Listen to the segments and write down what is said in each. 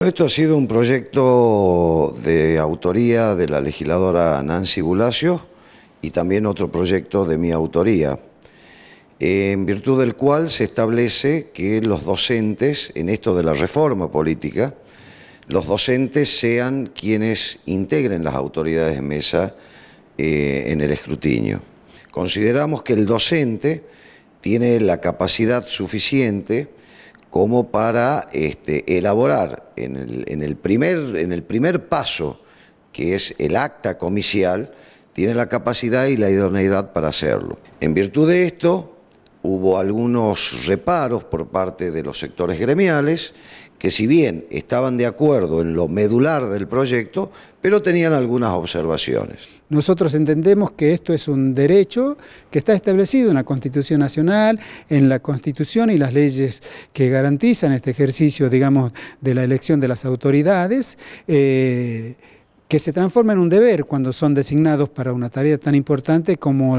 Esto ha sido un proyecto de autoría de la legisladora Nancy Bulacio y también otro proyecto de mi autoría, en virtud del cual se establece que los docentes, en esto de la reforma política, los docentes sean quienes integren las autoridades de mesa eh, en el escrutinio. Consideramos que el docente tiene la capacidad suficiente como para este, elaborar en el, primer, en el primer paso, que es el acta comicial, tiene la capacidad y la idoneidad para hacerlo. En virtud de esto, hubo algunos reparos por parte de los sectores gremiales que si bien estaban de acuerdo en lo medular del proyecto, pero tenían algunas observaciones. Nosotros entendemos que esto es un derecho que está establecido en la Constitución Nacional, en la Constitución y las leyes que garantizan este ejercicio, digamos, de la elección de las autoridades. Eh, que se transforma en un deber cuando son designados para una tarea tan importante como,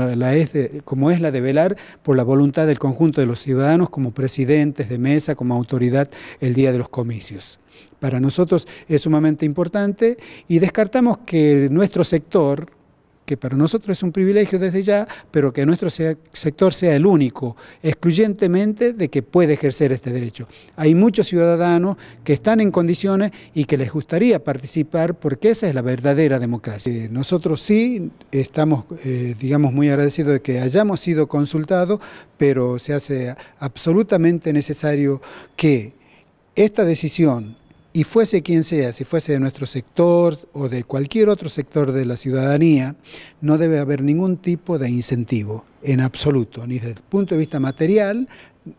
como es la de velar por la voluntad del conjunto de los ciudadanos como presidentes de mesa, como autoridad el día de los comicios. Para nosotros es sumamente importante y descartamos que nuestro sector, que para nosotros es un privilegio desde ya, pero que nuestro sector sea el único, excluyentemente de que puede ejercer este derecho. Hay muchos ciudadanos que están en condiciones y que les gustaría participar porque esa es la verdadera democracia. Eh, nosotros sí estamos, eh, digamos, muy agradecidos de que hayamos sido consultados, pero se hace absolutamente necesario que esta decisión y fuese quien sea, si fuese de nuestro sector o de cualquier otro sector de la ciudadanía, no debe haber ningún tipo de incentivo en absoluto, ni desde el punto de vista material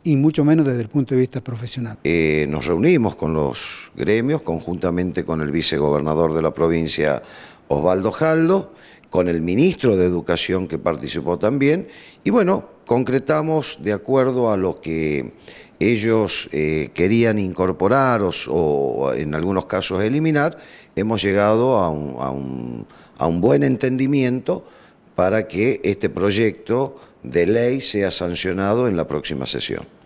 y mucho menos desde el punto de vista profesional. Eh, nos reunimos con los gremios, conjuntamente con el vicegobernador de la provincia, Osvaldo Jaldo, con el ministro de Educación que participó también, y bueno, concretamos de acuerdo a lo que ellos eh, querían incorporar o, en algunos casos eliminar, hemos llegado a un, buen entendimiento para que este proyecto de ley sea sancionado en la próxima sesión.